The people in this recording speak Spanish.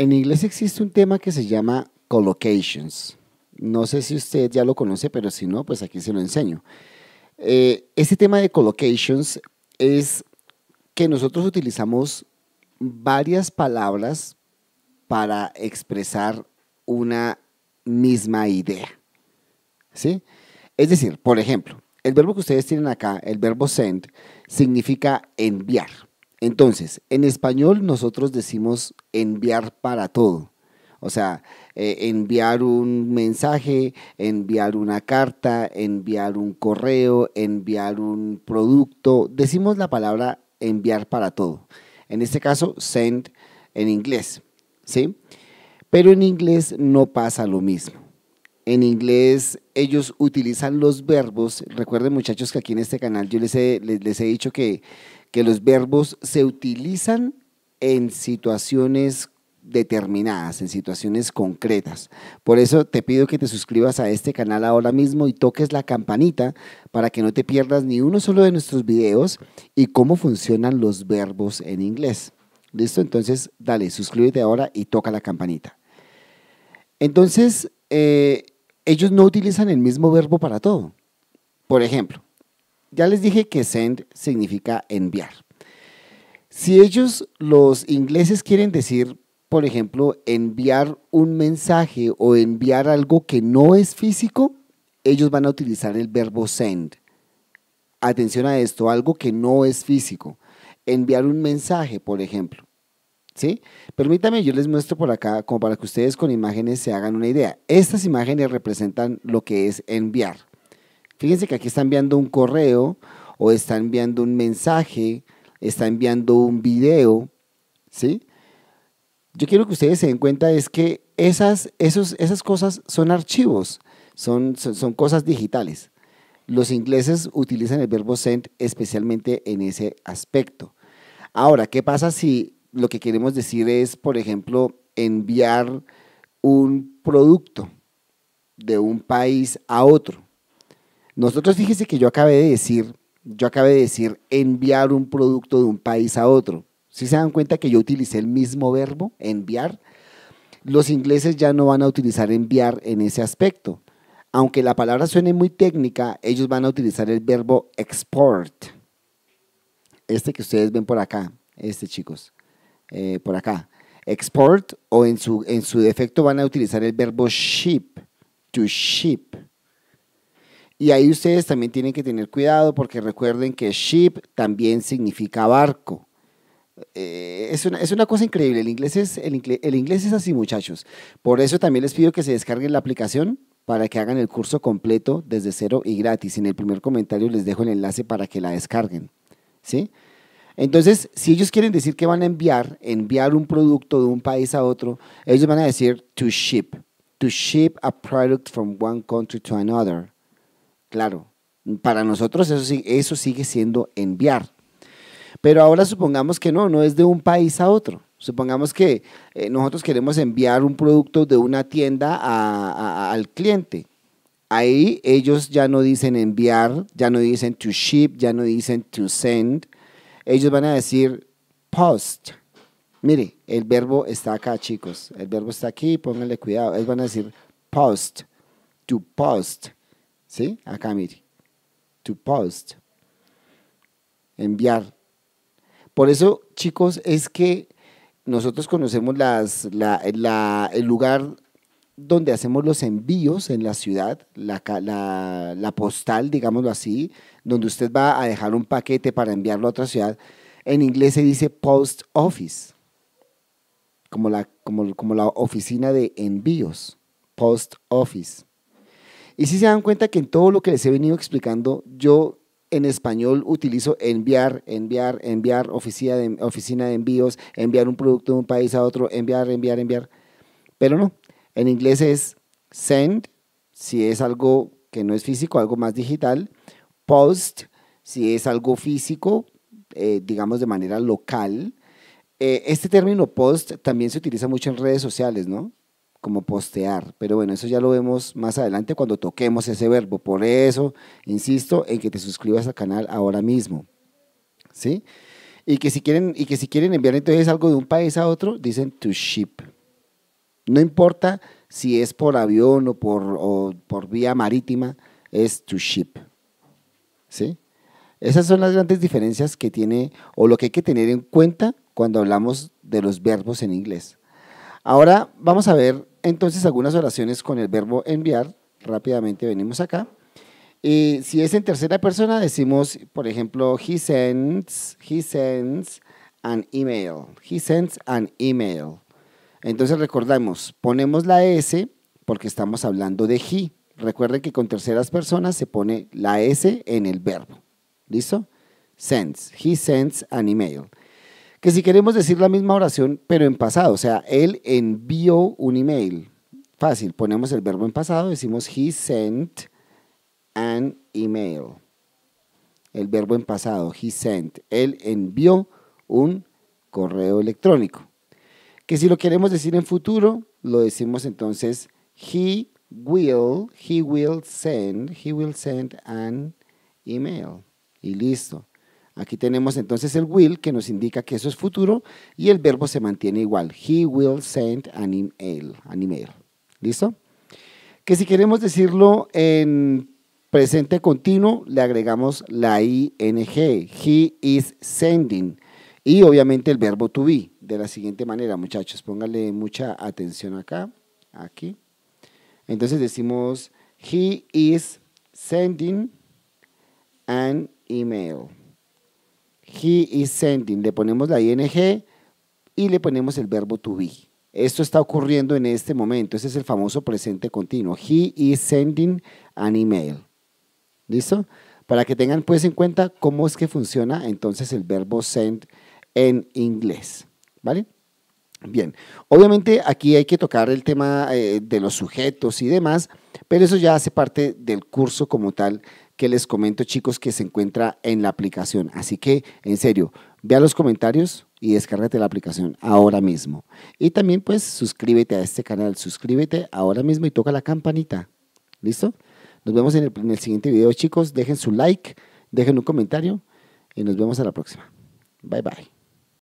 en inglés existe un tema que se llama collocations. No sé si usted ya lo conoce, pero si no, pues aquí se lo enseño. Eh, este tema de collocations es que nosotros utilizamos varias palabras para expresar una misma idea. ¿Sí? Es decir, por ejemplo, el verbo que ustedes tienen acá, el verbo send, significa enviar. Entonces, en español nosotros decimos enviar para todo. O sea, eh, enviar un mensaje, enviar una carta, enviar un correo, enviar un producto. Decimos la palabra enviar para todo. En este caso, send en inglés. ¿Sí? Pero en inglés no pasa lo mismo. En inglés ellos utilizan los verbos. Recuerden muchachos que aquí en este canal yo les he dicho que que los verbos se utilizan en situaciones determinadas, en situaciones concretas. Por eso te pido que te suscribas a este canal ahora mismo y toques la campanita para que no te pierdas ni uno solo de nuestros videos y cómo funcionan los verbos en inglés. ¿Listo? Entonces, dale, suscríbete ahora y toca la campanita. Entonces, eh, ellos no utilizan el mismo verbo para todo. Por ejemplo, ya les dije que send significa enviar. Si ellos, los ingleses, quieren decir, por ejemplo, enviar un mensaje o enviar algo que no es físico, ellos van a utilizar el verbo send. Atención a esto, algo que no es físico. Enviar un mensaje, por ejemplo. ¿Sí? Permítame, yo les muestro por acá, como para que ustedes con imágenes se hagan una idea. Estas imágenes representan lo que es enviar. Fíjense que aquí está enviando un correo o está enviando un mensaje, está enviando un video, ¿sí? Yo quiero que ustedes se den cuenta es que esas, esas cosas son archivos, son, son cosas digitales. Los ingleses utilizan el verbo send especialmente en ese aspecto. Ahora, ¿qué pasa si lo que queremos decir es, por ejemplo, enviar un producto de un país a otro? Nosotros fíjese que yo acabé de decir, yo acabé de decir enviar un producto de un país a otro. Si se dan cuenta que yo utilicé el mismo verbo, enviar, los ingleses ya no van a utilizar enviar en ese aspecto. Aunque la palabra suene muy técnica, ellos van a utilizar el verbo export. Este que ustedes ven por acá, este chicos, eh, por acá. Export o en su, en su defecto van a utilizar el verbo ship, to ship. Y ahí ustedes también tienen que tener cuidado porque recuerden que ship también significa barco. Eh, es, una, cosa increíble. El inglés, es, inglés es así, muchachos. Por eso también les pido que se descarguen la aplicación para que hagan el curso completo desde cero y gratis. En el primer comentario les dejo el enlace para que la descarguen. ¿Sí? Entonces, si ellos quieren decir que van a enviar, enviar un producto de un país a otro, ellos van a decir to ship. To ship a product from one country to another. Claro, mm, para nosotros eso, sigue siendo enviar. Pero ahora supongamos que no, no es de un país a otro. Supongamos que eh, nosotros queremos enviar un producto de una tienda al cliente. Ahí ellos ya no dicen enviar, ya no dicen to ship, ya no dicen to send. Ellos van a decir post. Mire, el verbo está acá, chicos. El verbo está aquí, pónganle cuidado. Ellos van a decir post, to post. ¿Sí? Acá mire. To post. Enviar. Por eso, chicos, es que nosotros conocemos el lugar donde hacemos los envíos en la ciudad, la, postal, digámoslo así, donde usted va a dejar un paquete para enviarlo a otra ciudad, en inglés se dice post office, como la oficina de envíos, post office. Y si se dan cuenta que en todo lo que les he venido explicando, yo en español utilizo enviar, enviar, enviar, oficina de, oficina de envíos, enviar un producto de un país a otro, enviar, enviar, enviar. Pero no, en inglés es send, si es algo que no es físico, algo más digital, post, si es algo físico, eh, digamos de manera local. Eh, este término post también se utiliza mucho en redes sociales, ¿no? como postear. Pero bueno, eso ya lo vemos más adelante cuando toquemos ese verbo. Por eso, insisto, en que te suscribas al canal ahora mismo. ¿Sí? Y que si quieren, y que si quieren enviar entonces algo de un país a otro, dicen to ship. No importa si es por avión o por, o por vía marítima, es to ship. ¿Sí? Esas son las grandes diferencias que tiene o lo que hay que tener en cuenta cuando hablamos de los verbos en inglés. Ahora vamos a ver entonces, algunas oraciones con el verbo enviar, rápidamente venimos acá. Y si es en tercera persona, decimos, por ejemplo, he sends, he sends an email. He sends an email. Entonces recordamos, ponemos la S porque estamos hablando de he. Recuerden que con terceras personas se pone la S en el verbo. ¿Listo? Sends. He sends an email. Que si queremos decir la misma oración, pero en pasado, o sea, él envió un email. Fácil, ponemos el verbo en pasado, decimos he sent an email. El verbo en pasado, he sent. Él envió un correo electrónico. Que si lo queremos decir en futuro, lo decimos entonces he will, he will send, he will send an email. Y listo. Aquí tenemos entonces el will que nos indica que eso es futuro y el verbo se mantiene igual. He will send an email. An ¿Listo? Que si queremos decirlo en presente continuo, le agregamos la ing. He is sending. Y obviamente el verbo to be. De la siguiente manera, muchachos, pónganle mucha atención acá. Aquí. Entonces decimos, he is sending an email. He is sending. Le ponemos la ing y le ponemos el verbo to be. Esto está ocurriendo en este momento. Ese es el famoso presente continuo. He is sending an email. ¿Listo? Para que tengan pues en cuenta cómo es que funciona entonces el verbo send en inglés. ¿Vale? Bien, obviamente aquí hay que tocar el tema eh, de los sujetos y demás, pero eso ya hace parte del curso como tal que les comento, chicos, que se encuentra en la aplicación. Así que, en serio, vea los comentarios y descárgate la aplicación ahora mismo. Y también, pues, suscríbete a este canal, suscríbete ahora mismo y toca la campanita. ¿Listo? Nos vemos en el, siguiente video, chicos. Dejen su like, dejen un comentario y nos vemos a la próxima. Bye, bye.